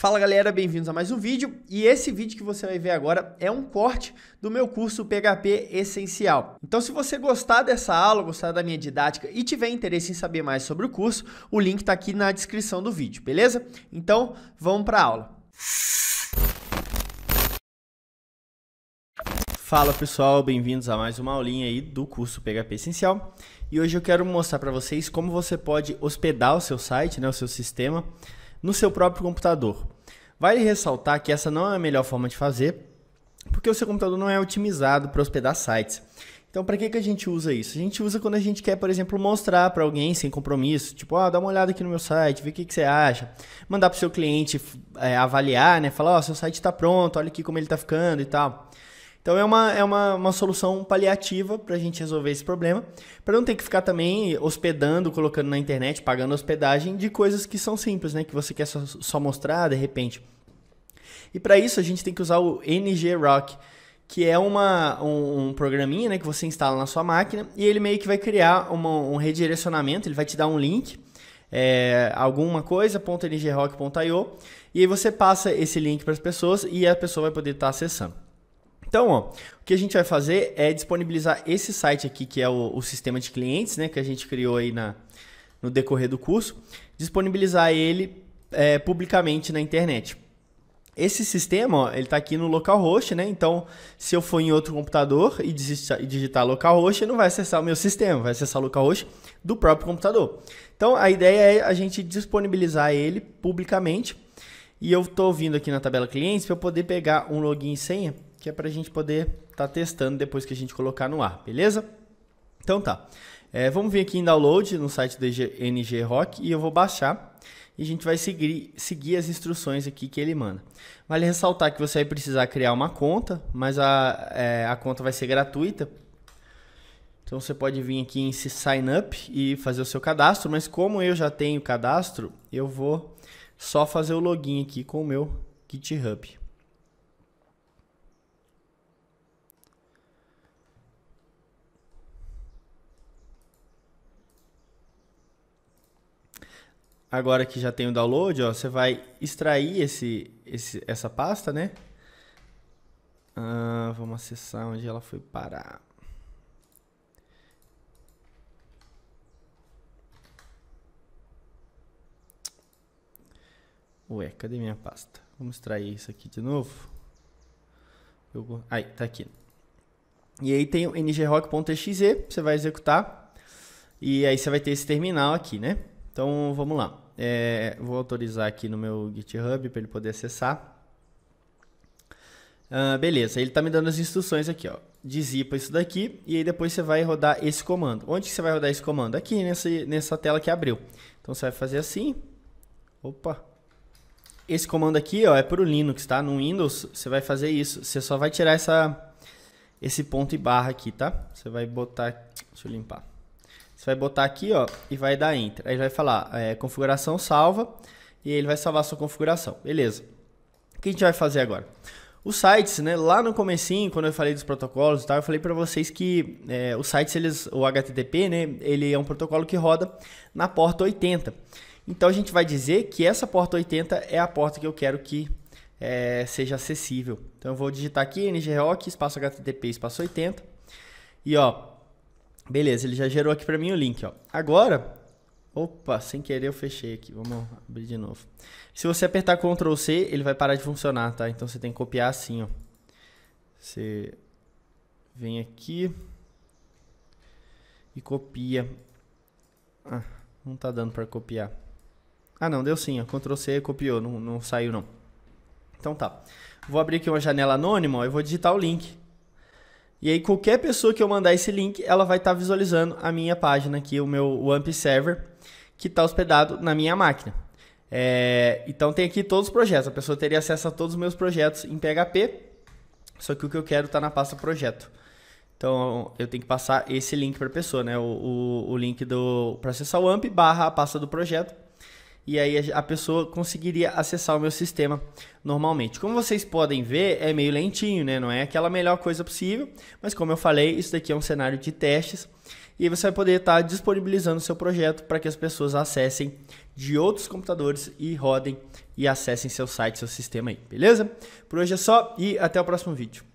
Fala galera, bem-vindos a mais um vídeo e esse vídeo que você vai ver agora é um corte do meu curso PHP Essencial. Então se você gostar dessa aula, gostar da minha didática e tiver interesse em saber mais sobre o curso, o link está aqui na descrição do vídeo, beleza? Então vamos para a aula. Fala pessoal, bem-vindos a mais uma aulinha aí do curso PHP Essencial. E hoje eu quero mostrar para vocês como você pode hospedar o seu site, né, o seu sistema no seu próprio computador. Vale ressaltar que essa não é a melhor forma de fazer, porque o seu computador não é otimizado para hospedar sites. Então, para que, que a gente usa isso? A gente usa quando a gente quer, por exemplo, mostrar para alguém sem compromisso, tipo, ah, dá uma olhada aqui no meu site, vê o que, que você acha, mandar para o seu cliente é, avaliar, né? Falar, ó, oh, seu site está pronto, olha aqui como ele está ficando e tal. Então é uma, é uma, uma solução paliativa para a gente resolver esse problema, para não ter que ficar também hospedando, colocando na internet, pagando hospedagem de coisas que são simples, né? Que você quer só, só mostrar de repente. E para isso a gente tem que usar o NG Rock, que é uma, um, um, programinha né, que você instala na sua máquina e ele meio que vai criar uma, um redirecionamento, ele vai te dar um link, é, alguma coisa, .ngrock.io, e aí você passa esse link para as pessoas e a pessoa vai poder estar tá acessando. Então, ó, o que a gente vai fazer é disponibilizar esse site aqui, que é o, o sistema de clientes, né, que a gente criou aí na, no decorrer do curso, disponibilizar ele é, publicamente na internet. Esse sistema, ó, ele está aqui no localhost, né? Então, se eu for em outro computador e digitar localhost, ele não vai acessar o meu sistema, vai acessar o localhost do próprio computador. Então, a ideia é a gente disponibilizar ele publicamente. E eu estou vindo aqui na tabela clientes para eu poder pegar um login e senha que é para a gente poder estar tá testando depois que a gente colocar no ar, beleza? Então tá. É, vamos vir aqui em download no site do NG Rock e eu vou baixar e a gente vai seguir, seguir as instruções aqui que ele manda. Vale ressaltar que você vai precisar criar uma conta, mas a, é, a conta vai ser gratuita. Então você pode vir aqui em sign up e fazer o seu cadastro, mas como eu já tenho cadastro, eu vou só fazer o login aqui com o meu GitHub. agora que já tem o download, ó, você vai extrair esse, esse, essa pasta, né? Ah, vamos acessar onde ela foi parar. Ué, cadê minha pasta? Vamos extrair isso aqui de novo. Eu, aí, tá aqui. E aí tem o ngrock.exe, você vai executar. E aí você vai ter esse terminal aqui, né? Então vamos lá. É, vou autorizar aqui no meu GitHub para ele poder acessar. Ah, beleza, ele está me dando as instruções aqui, Desipa isso daqui e aí depois você vai rodar esse comando. Onde você vai rodar esse comando? Aqui nessa, nessa tela que abriu. Então você vai fazer assim. Opa! Esse comando aqui ó, é para o Linux, tá? No Windows você vai fazer isso. Você só vai tirar essa, esse ponto e barra aqui, tá? Você vai botar. Deixa eu limpar. Você vai botar aqui, ó, e vai dar Enter. Aí vai falar é, configuração salva e ele vai salvar a sua configuração. Beleza. O que a gente vai fazer agora? Os sites, né, lá no comecinho, quando eu falei dos protocolos e tal, eu falei para vocês que é, os sites, eles, o HTTP, né, ele é um protocolo que roda na porta 80. Então a gente vai dizer que essa porta 80 é a porta que eu quero que é, seja acessível. Então eu vou digitar aqui ngrok espaço HTTP, espaço 80. E ó, Beleza, ele já gerou aqui para mim o link, ó. Agora, opa, sem querer eu fechei aqui. Vamos abrir de novo. Se você apertar Ctrl C, ele vai parar de funcionar, tá? Então você tem que copiar assim, ó. Você vem aqui e copia. Ah, não tá dando para copiar. Ah, não, deu sim, ó. Ctrl C copiou, não, não saiu não. Então tá. Vou abrir aqui uma janela anônima, ó, eu vou digitar o link. E aí qualquer pessoa que eu mandar esse link, ela vai estar tá visualizando a minha página aqui, o meu WAMP Server, que está hospedado na minha máquina. É, então tem aqui todos os projetos, a pessoa teria acesso a todos os meus projetos em PHP, só que o que eu quero está na pasta projeto. Então eu tenho que passar esse link para a pessoa, né? O, o, o link do para acessar o Wamp barra a pasta do projeto e aí a pessoa conseguiria acessar o meu sistema normalmente. Como vocês podem ver, é meio lentinho, né? Não é aquela melhor coisa possível, mas como eu falei, isso daqui é um cenário de testes e você vai poder estar disponibilizando o seu projeto para que as pessoas acessem de outros computadores e rodem e acessem seu site, seu sistema aí, beleza? Por hoje é só e até o próximo vídeo.